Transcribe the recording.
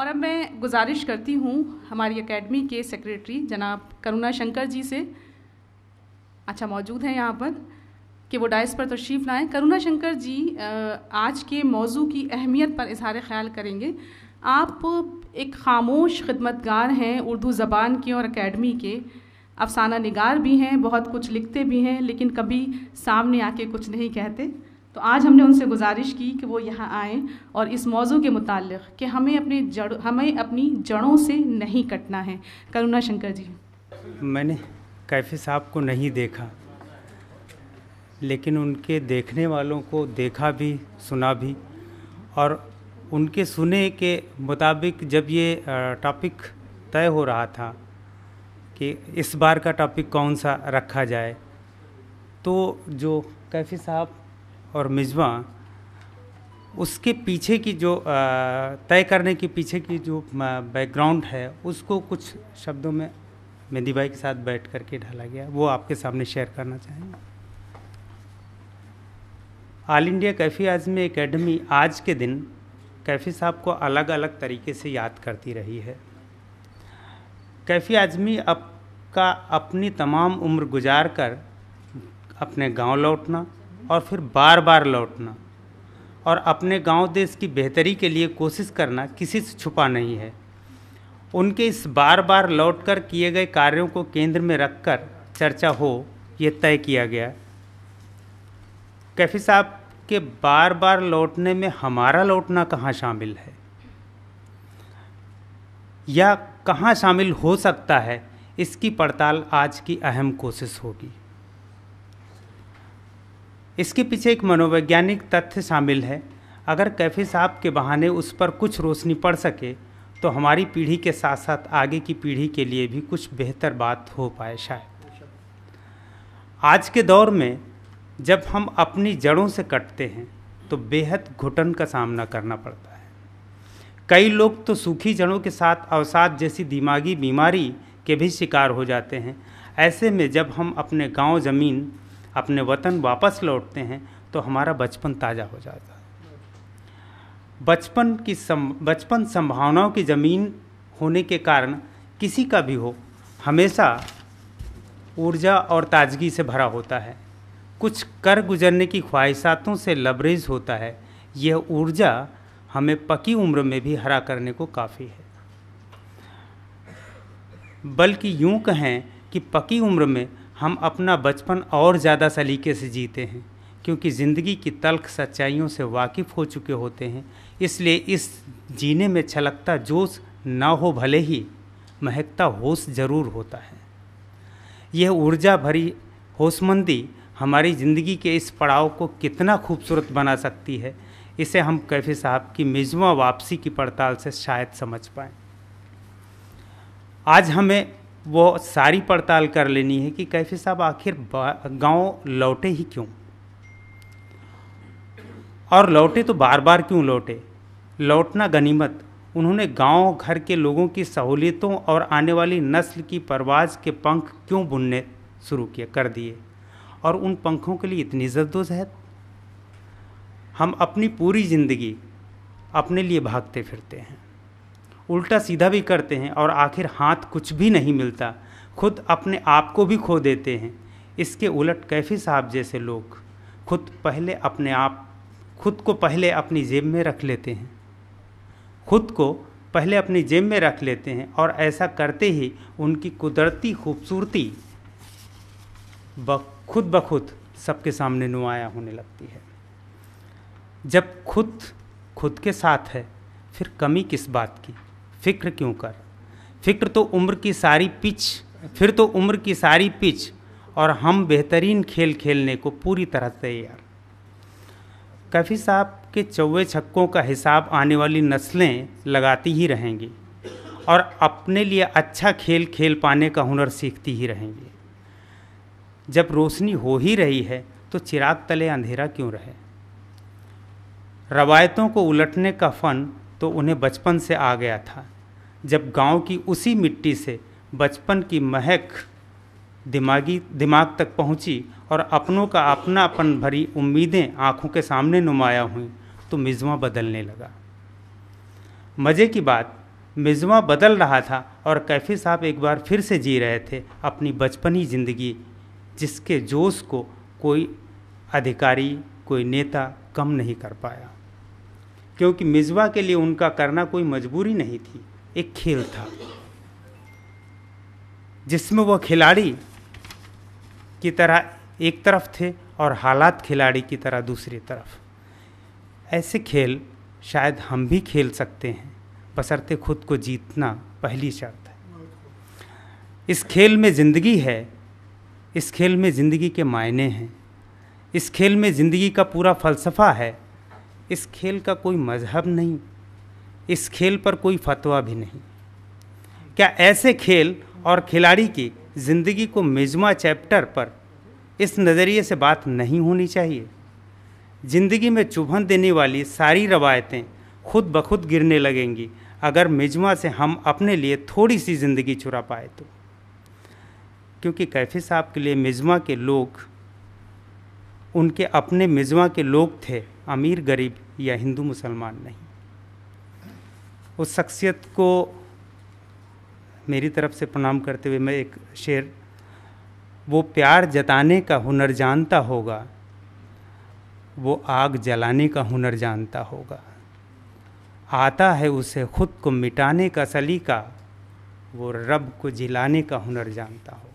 और अब मैं गुजारिश करती हूँ हमारी एकेडमी के सेक्रेटरी जनाब करुणा शंकर जी से अच्छा मौजूद हैं यहाँ पर कि वो डाइस पर तशरीफ़ लाएँ करुणा शंकर जी आज के मौजू की अहमियत पर इजहार ख्याल करेंगे आप एक खामोश खदमतगार हैं उर्दू ज़बान के और अकेडमी के अफसाना निगार भी हैं बहुत कुछ लिखते भी हैं लेकिन कभी सामने आके कुछ नहीं कहते तो आज हमने उनसे गुजारिश की कि वो यहाँ आएँ और इस मौजू के मुतालिक कि हमें अपने जड़ हमें अपनी जड़ों से नहीं कटना है करुणा शंकर जी मैंने कैफे साहब को नहीं देखा लेकिन उनके देखने वालों को देखा भी सुना भी और उनके सुने के मुताबिक जब ये टॉपिक तय हो रहा था कि इस बार का टॉपिक कौन सा रखा जाए तो जो कैफी साहब और मिजबा उसके पीछे की जो तय करने के पीछे की जो बैकग्राउंड है उसको कुछ शब्दों में मेहंदी भाई के साथ बैठ करके ढाला गया वो आपके सामने शेयर करना चाहेंगे all India Kaifi Azmi academy आज के दिन कैफ़ी साहब को अलग अलग तरीके से याद करती रही है कैफ़ी आजमी अब का अपनी तमाम उम्र गुजार कर अपने गांव लौटना और फिर बार बार लौटना और अपने गांव देश की बेहतरी के लिए कोशिश करना किसी से छुपा नहीं है उनके इस बार बार लौटकर किए गए कार्यों को केंद्र में रखकर चर्चा हो ये तय किया गया कैफी साहब के बार बार लौटने में हमारा लौटना कहाँ शामिल है या कहाँ शामिल हो सकता है इसकी पड़ताल आज की अहम कोशिश होगी इसके पीछे एक मनोवैज्ञानिक तथ्य शामिल है अगर कैफी साहब के बहाने उस पर कुछ रोशनी पड़ सके तो हमारी पीढ़ी के साथ साथ आगे की पीढ़ी के लिए भी कुछ बेहतर बात हो पाए शायद आज के दौर में जब हम अपनी जड़ों से कटते हैं तो बेहद घुटन का सामना करना पड़ता है कई लोग तो सूखी जड़ों के साथ अवसाद जैसी दिमागी बीमारी के भी शिकार हो जाते हैं ऐसे में जब हम अपने गांव ज़मीन अपने वतन वापस लौटते हैं तो हमारा बचपन ताज़ा हो जाता है बचपन की सम बचपन संभावनाओं की ज़मीन होने के कारण किसी का भी हो हमेशा ऊर्जा और ताजगी से भरा होता है कुछ कर गुजरने की ख्वाहिशातों से लबरेज होता है यह ऊर्जा हमें पकी उम्र में भी हरा करने को काफ़ी है बल्कि यूं कहें कि पकी उम्र में हम अपना बचपन और ज़्यादा सलीके से जीते हैं क्योंकि ज़िंदगी की तल्ख सच्चाइयों से वाकिफ़ हो चुके होते हैं इसलिए इस जीने में छलकता जोश ना हो भले ही महकता होश जरूर होता है यह ऊर्जा भरी होशमंदी हमारी ज़िंदगी के इस पड़ाव को कितना खूबसूरत बना सकती है इसे हम कैफी साहब की मिजमा वापसी की पड़ताल से शायद समझ पाएँ आज हमें वो सारी पड़ताल कर लेनी है कि कैफी साहब आखिर गांव लौटे ही क्यों और लौटे तो बार बार क्यों लौटे लौटना गनीमत उन्होंने गांव घर के लोगों की सहूलियतों और आने वाली नस्ल की परवाज के पंख क्यों बुनने शुरू किए कर दिए और उन पंखों के लिए इतनी जद्दोजहद हम अपनी पूरी ज़िंदगी अपने लिए भागते फिरते हैं उल्टा सीधा भी करते हैं और आखिर हाथ कुछ भी नहीं मिलता खुद अपने आप को भी खो देते हैं इसके उलट कैफी साहब जैसे लोग खुद पहले अपने आप खुद को पहले अपनी जेब में रख लेते हैं खुद को पहले अपनी जेब में रख लेते हैं और ऐसा करते ही उनकी कुदरती खूबसूरती ब खुद ब खुद सबके सामने नुमाया होने लगती है जब खुद खुद के साथ है फिर कमी किस बात की फ़िक्र क्यों कर फ़िक्र तो उम्र की सारी पिच फिर तो उम्र की सारी पिच और हम बेहतरीन खेल खेलने को पूरी तरह तैयार कफ़ी साहब के चौवे छक्कों का हिसाब आने वाली नस्लें लगाती ही रहेंगी और अपने लिए अच्छा खेल खेल पाने का हुनर सीखती ही रहेंगी जब रोशनी हो ही रही है तो चिराग तले अंधेरा क्यों रहे रवायतों को उलटने का फ़न तो उन्हें बचपन से आ गया था जब गांव की उसी मिट्टी से बचपन की महक दिमागी दिमाग तक पहुंची और अपनों का अपनापन भरी उम्मीदें आंखों के सामने नुमाया हुई तो मिज़मा बदलने लगा मज़े की बात मिज़मा बदल रहा था और कैफ़ी साहब एक बार फिर से जी रहे थे अपनी बचपनी ज़िंदगी जिसके जोश को कोई अधिकारी कोई नेता कम नहीं कर पाया क्योंकि मिजबा के लिए उनका करना कोई मजबूरी नहीं थी एक खेल था जिसमें वह खिलाड़ी की तरह एक तरफ थे और हालात खिलाड़ी की तरह दूसरी तरफ ऐसे खेल शायद हम भी खेल सकते हैं बसरते खुद को जीतना पहली शर्त है इस खेल में ज़िंदगी है इस खेल में ज़िंदगी के मायने हैं इस खेल में ज़िंदगी का पूरा फलसफा है इस खेल का कोई मज़हब नहीं इस खेल पर कोई फतवा भी नहीं क्या ऐसे खेल और खिलाड़ी की ज़िंदगी को मिजमा चैप्टर पर इस नज़रिए से बात नहीं होनी चाहिए ज़िंदगी में चुभन देने वाली सारी रवायतें खुद ब खुद गिरने लगेंगी अगर मिजमा से हम अपने लिए थोड़ी सी ज़िंदगी चुरा पाए तो क्योंकि कैफी साहब के लिए मिजमा के लोग उनके अपने मिजमा के लोग थे अमीर गरीब या हिंदू मुसलमान नहीं उस शख्सियत को मेरी तरफ से प्रणाम करते हुए मैं एक शेर वो प्यार जताने का हुनर जानता होगा वो आग जलाने का हुनर जानता होगा आता है उसे खुद को मिटाने का सलीका वो रब को जिलाने का हुनर जानता होगा